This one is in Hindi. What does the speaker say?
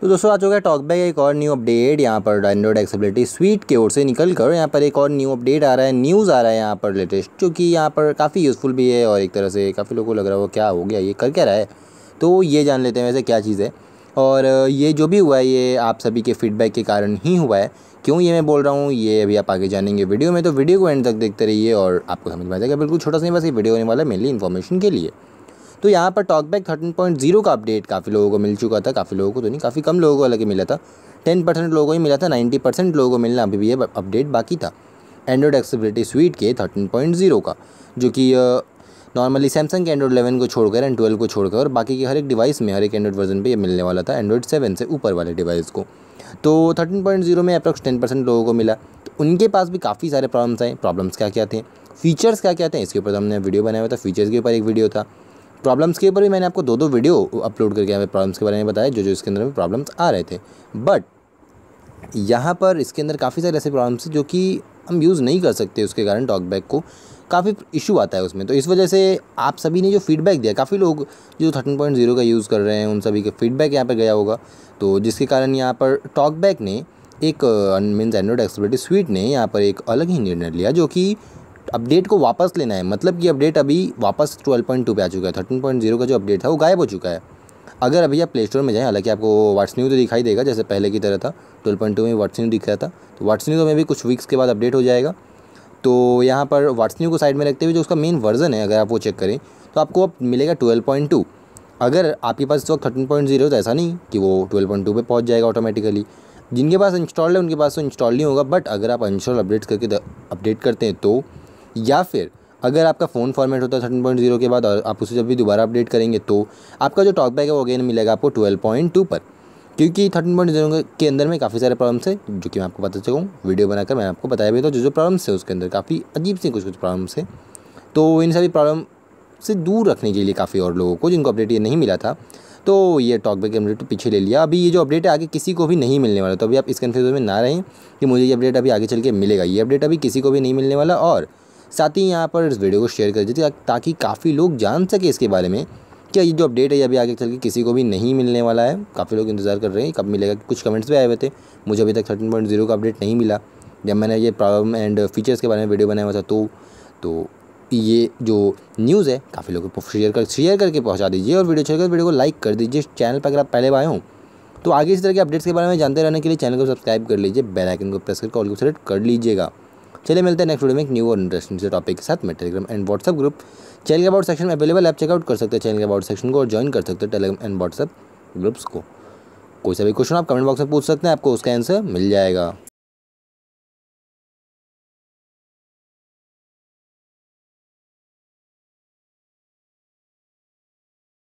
तो दोस्तों आ चुका है टॉक बैग एक और न्यू अपडेट यहाँ पर एंड्रॉइड एक्सेबिलिटी स्वीट की ओर से निकल कर यहाँ पर एक और न्यू अपडेट आ रहा है न्यूज़ आ रहा है यहाँ पर लेटेस्ट जो कि यहाँ पर काफ़ी यूज़फुल भी है और एक तरह से काफ़ी लोगों को लग रहा है वो क्या हो गया ये कर क्या रहा है तो ये जान लेते हैं वैसे क्या चीज़ है और ये जो भी हुआ है ये आप सभी के फीडबैक के कारण ही हुआ है क्यों ये मैं बोल रहा हूँ ये अभी आप आगे जानेंगे वीडियो में तो वीडियो को एंड तक देखते रहिए और आपको समझ में आ जाएगा बिल्कुल छोटा सा नहीं बस ये वीडियो होने वाला है मेनली इन्फॉर्मेशन के लिए तो यहाँ पर टॉकबैक थर्टीन पॉइंट जीरो का अपडेट काफ़ी लोगों को मिल चुका था काफ़ी लोगों को तो नहीं काफ़ी कम लोगों को अलग मिला था टेन परसेंट लोगों ही मिला था नाइन्टी परसेंट लोगों को मिलना अभी भी ये अपडेट बाकी था एंड्रॉयड एक्सेबिलिटी स्वीट के थर्टीन पॉइंट जीरो का जो कि नॉर्मली सैमसंग के एंड्रॉइड एलेवन को छोड़कर एंड ट्वेल्व को छोड़कर और बाकी के हर एक डिवाइस में हर एक एंड्रॉइड वर्जन पर यह मिलने वाला था एंड्रॉइड सेवन से ऊपर वाले डिवाइस को तो थर्टीन पॉइंट जीरो में अप्रॉक्स टेन परसेंट लोगों को मिला तो उनके पास भी काफ़ी सारे प्रॉब्लम्स आए प्रॉब्लम्स क्या क्या थे फीचर्स क्या क्या थे इसके ऊपर तो हमने वीडियो बनाया हुआ था फीचर्स के ऊपर एक वीडियो था प्रॉब्लम्स के ऊपर भी मैंने आपको दो दो वीडियो अपलोड करके यहाँ पे प्रॉब्लम्स के बारे में बताया जो जो इसके अंदर में प्रॉब्लम्स आ रहे थे बट यहाँ पर इसके अंदर काफ़ी सारे ऐसे प्रॉब्लम्स हैं जो कि हम यूज़ नहीं कर सकते उसके कारण टॉकबैक को काफ़ी इशू आता है उसमें तो इस वजह से आप सभी ने जो फीडबैक दिया काफ़ी लोग जो थर्टीन पॉइंट ज़ीरो का यूज़ कर रहे हैं उन सभी का फीडबैक यहाँ पर गया होगा तो जिसके कारण यहाँ पर टॉकबैक ने एक मीन्स एंड्रॉयड एक्सपर्टी स्वीट ने यहाँ पर एक अलग ही निर्णय लिया जो कि अपडेट को वापस लेना है मतलब कि अपडेट अभी वापस ट्वेल्व पॉइंट टू पर आ चुका है थर्टीन पॉइंट जीरो का जो अपडेट था वो गायब हो चुका है अगर अभी आप प्ले स्टोर में जाएँ हालांकि आपको व्हाट्स न्यू तो दिखाई देगा जैसे पहले की तरह था ट्वेल्व पॉइंट टू में व्हाट्स न्यू दिख रहा था तो व्हाट्स न्यू तो में भी कुछ वीक्स के बाद अपडेट हो जाएगा तो यहाँ पर व्हाट्स न्यू को साइड में रखते हुए जो उसका मेन वर्जन है अगर आप वो चेक करें तो आपको अब मिलेगा ट्वेल्व पॉइंट टू अगर आपके पास इस वक्त थर्टीन पॉइंट जीरो तो ऐसा नहीं कि वो ट्वेल्व पॉइंट टू पर पहुँच जाएगा ऑटोमेटिकली जिनके पास इंस्टॉल है उनके पास तो इंस्टॉल नहीं होगा बट अगर आप इंस्टॉल अपडेट करके अपडेट करते हैं तो या फिर अगर आपका फ़ोन फॉर्मेट होता है थर्टीन पॉइंट जीरो के बाद और आप उसे जब भी दोबारा अपडेट करेंगे तो आपका जो टॉक बैक है वो अगेन मिलेगा आपको ट्वेल्व पॉइंट टू पर क्योंकि थर्टीन पॉइंट जीरो के अंदर में काफ़ी सारे प्रॉब्लम्स है जो कि मैं आपको बता चुका हूँ वीडियो बनाकर मैंने आपको बताया भी था जो जो प्रॉब्लम्स है उसके अंदर काफ़ी अजीब से कुछ कुछ प्रॉब्लम्स है तो इन सभी प्रॉब्लम से दूर रखने के लिए काफ़ी और लोगों को जिनको अपडेट ये नहीं मिला था तो ये टॉक बैक अपडेट पीछे ले लिया अभी ये जो अपडेट है आगे किसी को भी नहीं मिलने वाला तो अभी आप इस कन्फ्यूजन में ना रहें कि मुझे ये अपडेट अभी आगे चल के मिलेगा ये अपडेट अभी किसी को भी नहीं मिलने वाला और साथ ही यहाँ पर इस वीडियो को शेयर कर दीजिए ताकि काफ़ी लोग जान सके इसके बारे में क्या ये जो अपडेट है ये अभी आगे चल के किसी को भी नहीं मिलने वाला है काफ़ी लोग इंतजार कर रहे हैं कब मिलेगा कुछ कमेंट्स भी आए हुए थे मुझे अभी तक थर्टीन पॉइंट जीरो का अपडेट नहीं मिला जब मैंने ये प्रॉब्लम एंड फीचर्स के बारे में वीडियो बनाया हुआ था तो तो ये जो न्यूज़ है काफ़ी लोगों को शेयर कर शेयर करके पहुँचा दीजिए और वीडियो छोड़कर वीडियो को लाइक कर दीजिए चैनल पर अगर आप पहले आए हों तो आगे इस तरह के अपडेट्स के बारे में जानते रहने के लिए चैनल को सब्सक्राइब कर लीजिए बेलाइकन को प्रेस करके ऑल को सेलेक्ट कर लीजिएगा चलिए मिलते हैं नेक्स्ट वीडियो में एक न्यू और इंटरेस्टिंग से टॉपिक के साथ में Telegram and WhatsApp group channel के अबाउट सेक्शन में अवेलेबल आप चेकआउट कर सकते हैं चैनल के अबाउट सेक्शन को और ज्वाइन कर सकते हैं टेलीग्राम एंड व्हाट्सअप ग्रुप्स को कोई सा भी क्वेश्चन आप कमेंट बॉक्स में पूछ सकते हैं आपको उसका आंसर मिल जाएगा